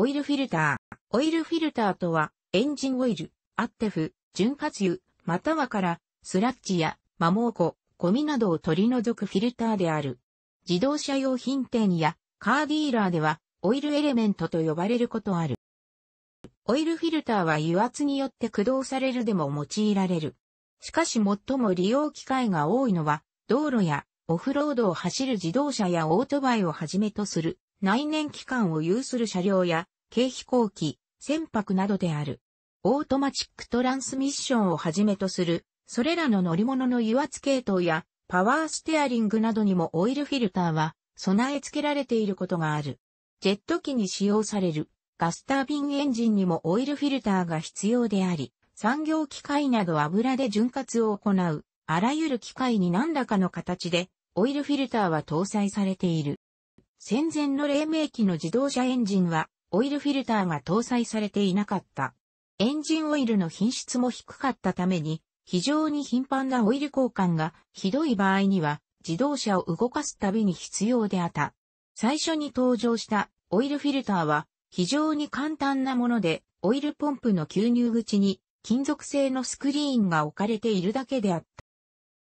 オイルフィルター。オイルフィルターとは、エンジンオイル、アッテフ、潤滑油、またはから、スラッジや、摩耗庫、ゴミなどを取り除くフィルターである。自動車用品店や、カーディーラーでは、オイルエレメントと呼ばれることある。オイルフィルターは油圧によって駆動されるでも用いられる。しかし最も利用機会が多いのは、道路やオフロードを走る自動車やオートバイをはじめとする内燃機関を有する車両や、軽飛行機、船舶などである。オートマチックトランスミッションをはじめとする、それらの乗り物の油圧系統や、パワーステアリングなどにもオイルフィルターは備え付けられていることがある。ジェット機に使用されるガスタービンエンジンにもオイルフィルターが必要であり、産業機械など油で潤滑を行う、あらゆる機械に何らかの形でオイルフィルターは搭載されている。戦前の黎明期の自動車エンジンは、オイルフィルターが搭載されていなかった。エンジンオイルの品質も低かったために、非常に頻繁なオイル交換がひどい場合には、自動車を動かすたびに必要であった。最初に登場したオイルフィルターは、非常に簡単なもので、オイルポンプの吸入口に金属製のスクリーンが置かれているだけであっ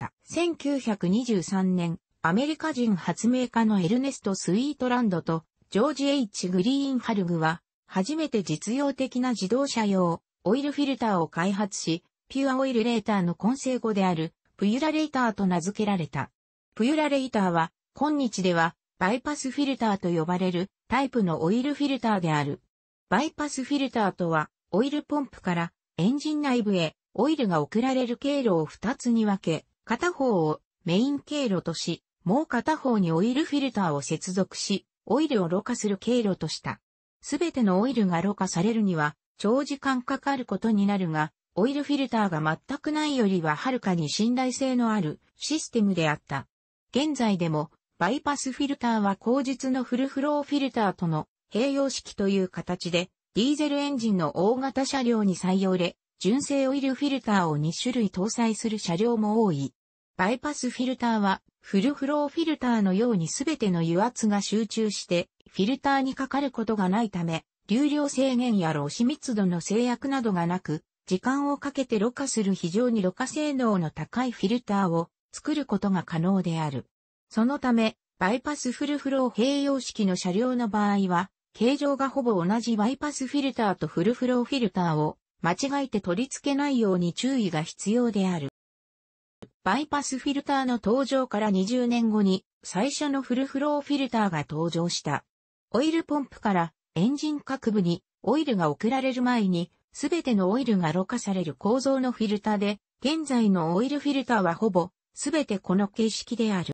た。1923年、アメリカ人発明家のエルネスト・スイートランドとジョージ・ H・ グリーンハルグは、初めて実用的な自動車用オイルフィルターを開発し、ピュアオイルレーターの混成語である、プユラレーターと名付けられた。プユラレーターは、今日では、バイパスフィルターと呼ばれるタイプのオイルフィルターである。バイパスフィルターとは、オイルポンプからエンジン内部へオイルが送られる経路を2つに分け、片方をメイン経路とし、もう片方にオイルフィルターを接続し、オイルをろ過する経路とした。すべてのオイルがろ過されるには、長時間かかることになるが、オイルフィルターが全くないよりははるかに信頼性のあるシステムであった。現在でも、バイパスフィルターは後日のフルフローフィルターとの併用式という形で、ディーゼルエンジンの大型車両に採用れ、純正オイルフィルターを2種類搭載する車両も多い。バイパスフィルターは、フルフローフィルターのようにすべての油圧が集中して、フィルターにかかることがないため、流量制限や露出密度の制約などがなく、時間をかけてろ過する非常にろ過性能の高いフィルターを作ることが可能である。そのため、バイパスフルフロー併用式の車両の場合は、形状がほぼ同じバイパスフィルターとフルフローフィルターを間違えて取り付けないように注意が必要である。バイパスフィルターの登場から20年後に最初のフルフローフィルターが登場した。オイルポンプからエンジン各部にオイルが送られる前にすべてのオイルがろ過される構造のフィルターで、現在のオイルフィルターはほぼすべてこの形式である。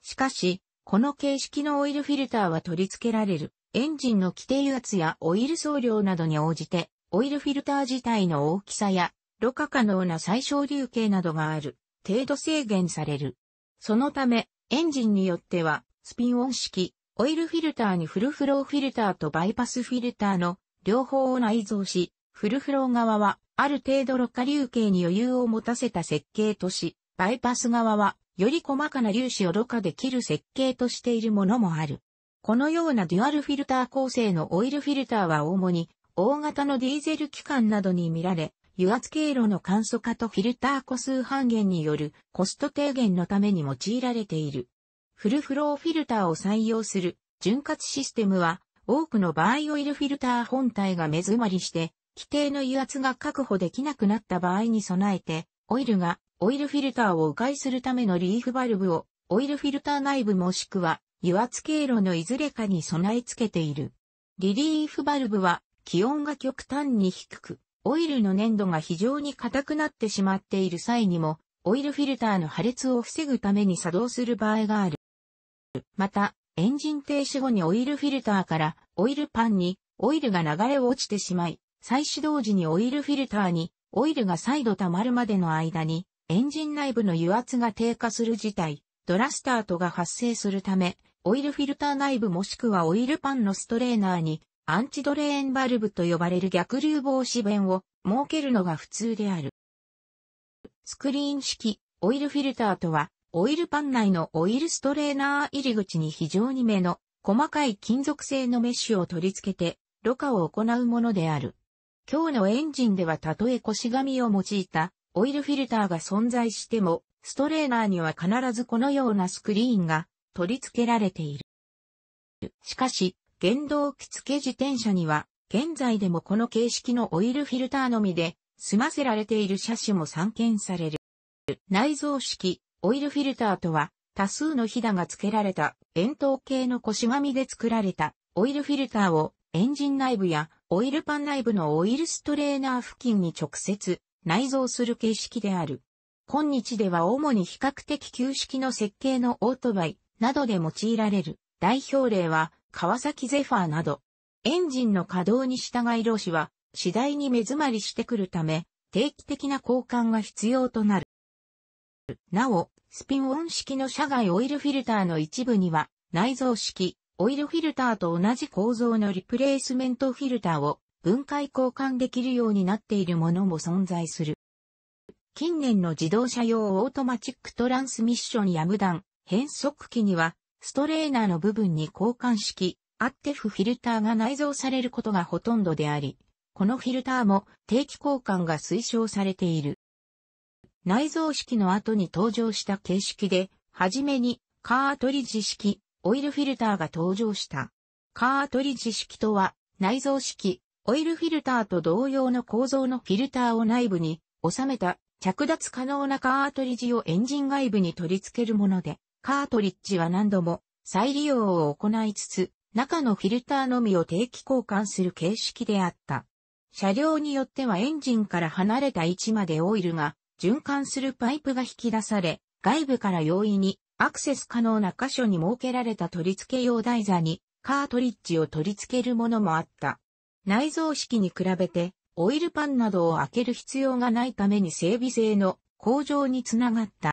しかし、この形式のオイルフィルターは取り付けられるエンジンの規定油圧やオイル総量などに応じて、オイルフィルター自体の大きさや露過可能な最小流径などがある、程度制限される。そのため、エンジンによっては、スピンオン式、オイルフィルターにフルフローフィルターとバイパスフィルターの両方を内蔵し、フルフロー側は、ある程度露過流径に余裕を持たせた設計とし、バイパス側は、より細かな粒子を露過できる設計としているものもある。このようなデュアルフィルター構成のオイルフィルターは主に、大型のディーゼル機関などに見られ、油圧経路の簡素化とフィルター個数半減によるコスト低減のために用いられている。フルフローフィルターを採用する潤滑システムは、多くの場合オイルフィルター本体が目詰まりして、規定の油圧が確保できなくなった場合に備えて、オイルがオイルフィルターを迂回するためのリーフバルブをオイルフィルター内部もしくは油圧経路のいずれかに備え付けている。リリーフバルブは気温が極端に低く、オイルの粘度が非常に硬くなってしまっている際にも、オイルフィルターの破裂を防ぐために作動する場合がある。また、エンジン停止後にオイルフィルターからオイルパンにオイルが流れ落ちてしまい、再始動時にオイルフィルターにオイルが再度溜まるまでの間にエンジン内部の油圧が低下する事態、ドラスタートが発生するため、オイルフィルター内部もしくはオイルパンのストレーナーにアンチドレーンバルブと呼ばれる逆流防止弁を設けるのが普通である。スクリーン式オイルフィルターとは、オイルパン内のオイルストレーナー入り口に非常に目の細かい金属製のメッシュを取り付けて、ろ過を行うものである。今日のエンジンではたとえ腰紙を用いたオイルフィルターが存在しても、ストレーナーには必ずこのようなスクリーンが取り付けられている。しかし、原動機付自転車には、現在でもこの形式のオイルフィルターのみで、済ませられている車種も散見される。内蔵式、オイルフィルターとは、多数のひだが付けられた、円筒形の腰紙で作られた、オイルフィルターを、エンジン内部や、オイルパン内部のオイルストレーナー付近に直接、内蔵する形式である。今日では主に比較的旧式の設計のオートバイなどで用いられる代表例は川崎ゼファーなど、エンジンの稼働に従い労使は次第に目詰まりしてくるため、定期的な交換が必要となる。なお、スピンオン式の車外オイルフィルターの一部には、内蔵式、オイルフィルターと同じ構造のリプレイスメントフィルターを分解交換できるようになっているものも存在する。近年の自動車用オートマチックトランスミッションや無断変速機にはストレーナーの部分に交換式、アッテフフィルターが内蔵されることがほとんどであり、このフィルターも定期交換が推奨されている。内蔵式の後に登場した形式で、はじめにカートリッジ式オイルフィルターが登場した。カートリッジ式とは内蔵式オイルフィルターと同様の構造のフィルターを内部に収めた着脱可能なカートリッジをエンジン外部に取り付けるもので、カートリッジは何度も再利用を行いつつ、中のフィルターのみを定期交換する形式であった。車両によってはエンジンから離れた位置までオイルが循環するパイプが引き出され、外部から容易にアクセス可能な箇所に設けられた取り付け用台座にカートリッジを取り付けるものもあった。内蔵式に比べてオイルパンなどを開ける必要がないために整備性の向上につながった。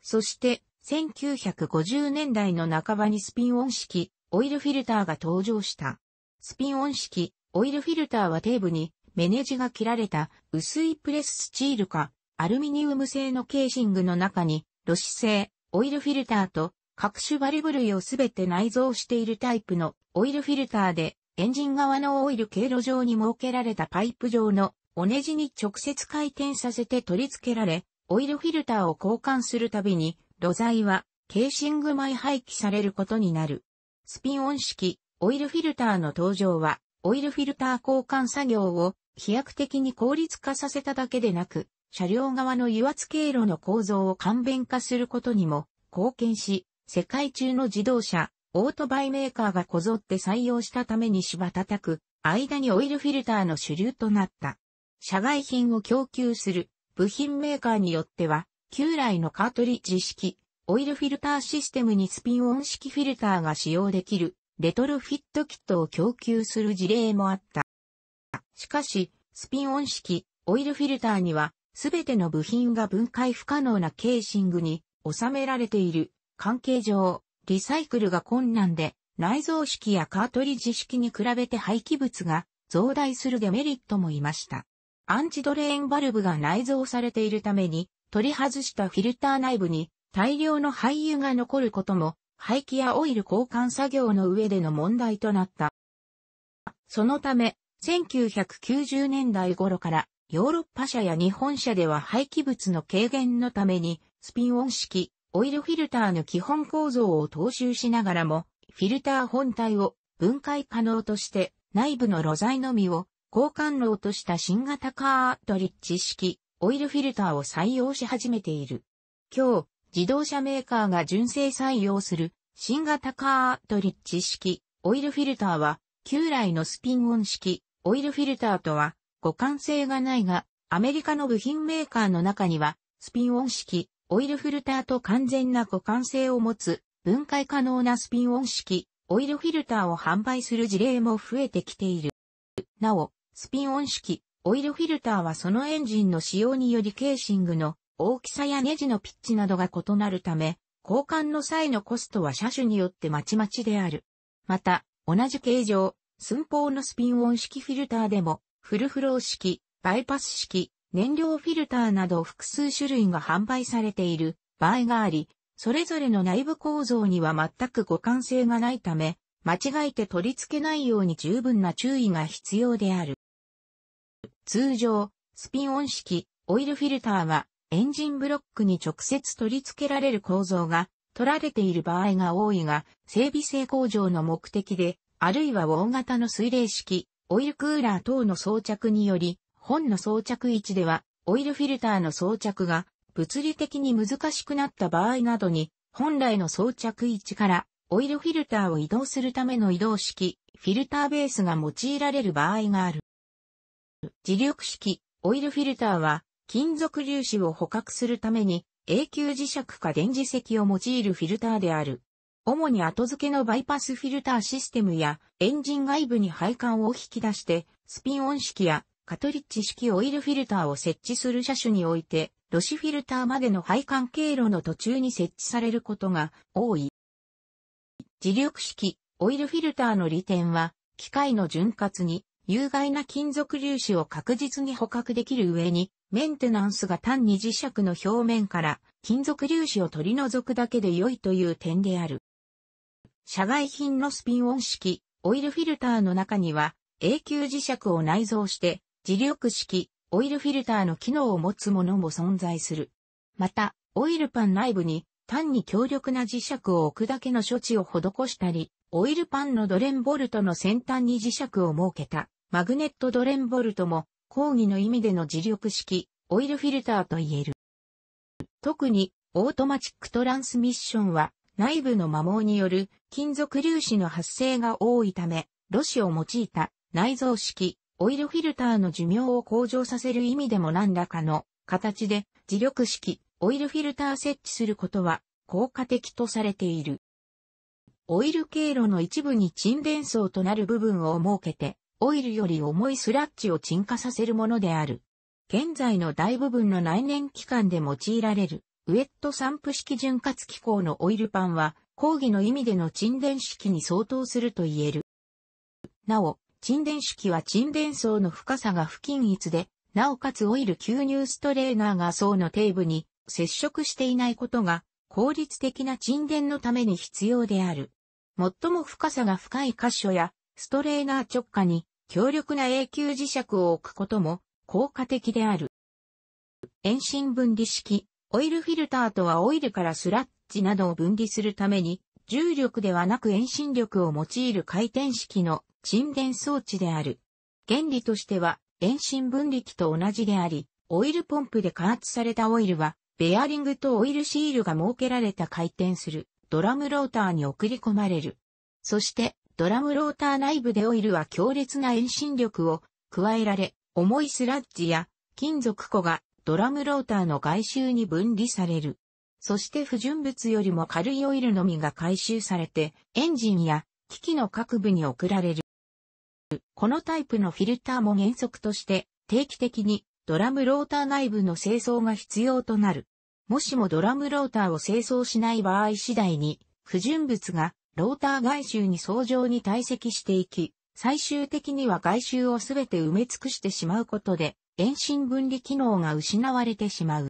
そして1950年代の半ばにスピンオン式、オイルフィルターが登場した。スピンオン式、オイルフィルターは底部に、メネジが切られた薄いプレススチールか、アルミニウム製のケーシングの中に、露出製、オイルフィルターと、各種バルブ類をすべて内蔵しているタイプのオイルフィルターで、エンジン側のオイル経路上に設けられたパイプ状のおネジに直接回転させて取り付けられ、オイルフィルターを交換するたびに炉材はケーシング前廃棄されることになる。スピンオン式オイルフィルターの登場は、オイルフィルター交換作業を飛躍的に効率化させただけでなく、車両側の油圧経路の構造を簡便化することにも貢献し、世界中の自動車、オートバイメーカーがこぞって採用したために芝叩く、間にオイルフィルターの主流となった。社外品を供給する部品メーカーによっては、旧来のカートリッジ式、オイルフィルターシステムにスピンオン式フィルターが使用できる、レトロフィットキットを供給する事例もあった。しかし、スピンオン式、オイルフィルターには、すべての部品が分解不可能なケーシングに収められている関係上、リサイクルが困難で、内蔵式やカートリッジ式に比べて廃棄物が増大するデメリットもいました。アンチドレーンバルブが内蔵されているために、取り外したフィルター内部に大量の廃油が残ることも、排気やオイル交換作業の上での問題となった。そのため、1990年代頃からヨーロッパ社や日本社では廃棄物の軽減のためにスピンオン式オイルフィルターの基本構造を踏襲しながらもフィルター本体を分解可能として内部の露材のみを交換炉とした新型カートリッジ式オイルフィルターを採用し始めている。今日、自動車メーカーが純正採用する新型カートリッジ式オイルフィルターは旧来のスピンオン式オイルフィルターとは互換性がないがアメリカの部品メーカーの中にはスピンオン式オイルフィルターと完全な互換性を持つ分解可能なスピンオン式オイルフィルターを販売する事例も増えてきている。なお、スピンオン式オイルフィルターはそのエンジンの使用によりケーシングの大きさやネジのピッチなどが異なるため、交換の際のコストは車種によってまちまちである。また、同じ形状、寸法のスピンオン式フィルターでも、フルフロー式、バイパス式、燃料フィルターなど複数種類が販売されている場合があり、それぞれの内部構造には全く互換性がないため、間違えて取り付けないように十分な注意が必要である。通常、スピン音式、オイルフィルターは、エンジンブロックに直接取り付けられる構造が取られている場合が多いが、整備性向上の目的で、あるいは大型の水冷式、オイルクーラー等の装着により、本の装着位置では、オイルフィルターの装着が物理的に難しくなった場合などに、本来の装着位置からオイルフィルターを移動するための移動式、フィルターベースが用いられる場合がある。自力式オイルフィルターは金属粒子を捕獲するために永久磁石か電磁石を用いるフィルターである。主に後付けのバイパスフィルターシステムやエンジン外部に配管を引き出してスピンオン式やカトリッジ式オイルフィルターを設置する車種においてロシフィルターまでの配管経路の途中に設置されることが多い。自力式オイルフィルターの利点は機械の潤滑に有害な金属粒子を確実に捕獲できる上に、メンテナンスが単に磁石の表面から金属粒子を取り除くだけで良いという点である。社外品のスピンオン式、オイルフィルターの中には、永久磁石を内蔵して、磁力式、オイルフィルターの機能を持つものも存在する。また、オイルパン内部に単に強力な磁石を置くだけの処置を施したり、オイルパンのドレンボルトの先端に磁石を設けたマグネットドレンボルトも、抗議の意味での磁力式、オイルフィルターと言える。特に、オートマチックトランスミッションは、内部の摩耗による金属粒子の発生が多いため、露子を用いた内蔵式、オイルフィルターの寿命を向上させる意味でも何らかの形で磁力式、オイルフィルター設置することは効果的とされている。オイル経路の一部に沈殿層となる部分を設けて、オイルより重いスラッジを沈下させるものである。現在の大部分の内燃機関で用いられる、ウェット散布式潤滑機構のオイルパンは、講義の意味での沈殿式に相当すると言える。なお、沈殿式は沈殿層の深さが不均一で、なおかつオイル吸入ストレーナーが層の底部に接触していないことが、効率的な沈殿のために必要である。最も深さが深い箇所や、ストレーナー直下に強力な永久磁石を置くことも効果的である。遠心分離式、オイルフィルターとはオイルからスラッジなどを分離するために、重力ではなく遠心力を用いる回転式の沈殿装置である。原理としては遠心分離機と同じであり、オイルポンプで加圧されたオイルは、ベアリングとオイルシールが設けられた回転するドラムローターに送り込まれる。そして、ドラムローター内部でオイルは強烈な遠心力を加えられ、重いスラッジや金属庫がドラムローターの外周に分離される。そして不純物よりも軽いオイルのみが回収されて、エンジンや機器の各部に送られる。このタイプのフィルターも原則として定期的にドラムローター内部の清掃が必要となる。もしもドラムローターを清掃しない場合次第に不純物がローター外周に相乗に堆積していき、最終的には外周をすべて埋め尽くしてしまうことで、遠心分離機能が失われてしまう。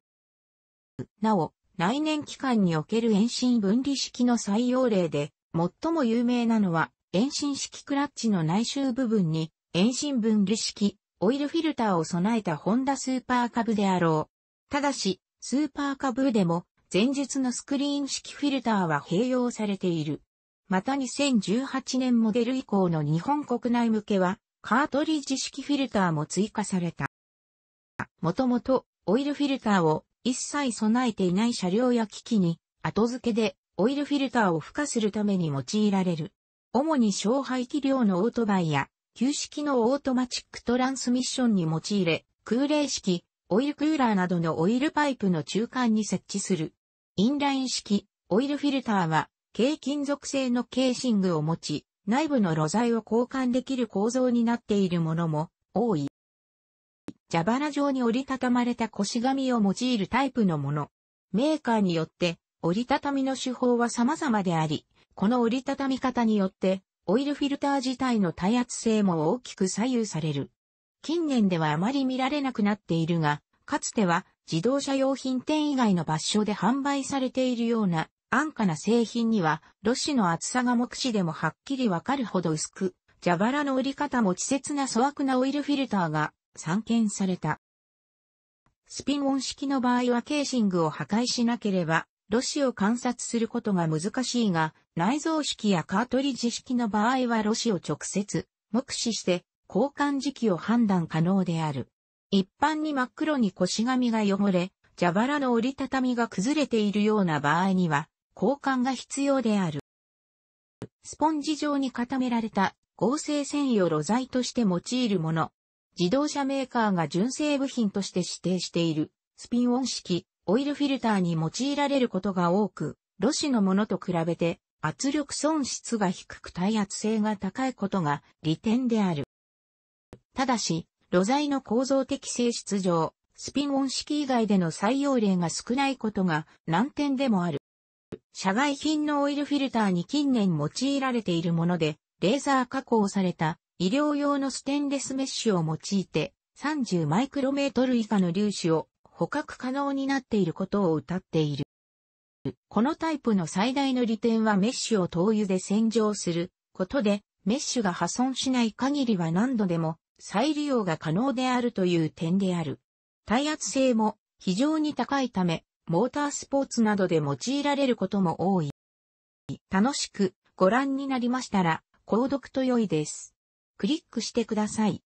なお、来年期間における遠心分離式の採用例で、最も有名なのは、遠心式クラッチの内周部分に、遠心分離式、オイルフィルターを備えたホンダスーパーカブであろう。ただし、スーパーカブでも、前述のスクリーン式フィルターは併用されている。また2018年モデル以降の日本国内向けは、カートリッジ式フィルターも追加された。もともと、オイルフィルターを一切備えていない車両や機器に、後付けでオイルフィルターを付加するために用いられる。主に小排気量のオートバイや、旧式のオートマチックトランスミッションに用いれ、空冷式、オイルクーラーなどのオイルパイプの中間に設置する。インライン式、オイルフィルターは、軽金属製のケーシングを持ち、内部の露材を交換できる構造になっているものも多い。蛇腹状に折りたたまれた腰紙を用いるタイプのもの。メーカーによって折りたたみの手法は様々であり、この折りたたみ方によってオイルフィルター自体の耐圧性も大きく左右される。近年ではあまり見られなくなっているが、かつては自動車用品店以外の場所で販売されているような安価な製品には、ロシの厚さが目視でもはっきりわかるほど薄く、蛇腹の売り方も稚拙な粗悪なオイルフィルターが散見された。スピンオン式の場合はケーシングを破壊しなければ、ロシを観察することが難しいが、内蔵式やカートリッジ式の場合はロシを直接目視して交換時期を判断可能である。一般に真っ黒に腰紙が汚れ、蛇腹の折りたたみが崩れているような場合には、交換が必要である。スポンジ状に固められた合成繊維を露材として用いるもの。自動車メーカーが純正部品として指定しているスピンオン式オイルフィルターに用いられることが多く、ロシのものと比べて圧力損失が低く耐圧性が高いことが利点である。ただし、露材の構造的性質上、スピンオン式以外での採用例が少ないことが難点でもある。社外品のオイルフィルターに近年用いられているもので、レーザー加工された医療用のステンレスメッシュを用いて30マイクロメートル以下の粒子を捕獲可能になっていることを謳っている。このタイプの最大の利点はメッシュを灯油で洗浄することでメッシュが破損しない限りは何度でも再利用が可能であるという点である。耐圧性も非常に高いためモータースポーツなどで用いられることも多い。楽しくご覧になりましたら、購読と良いです。クリックしてください。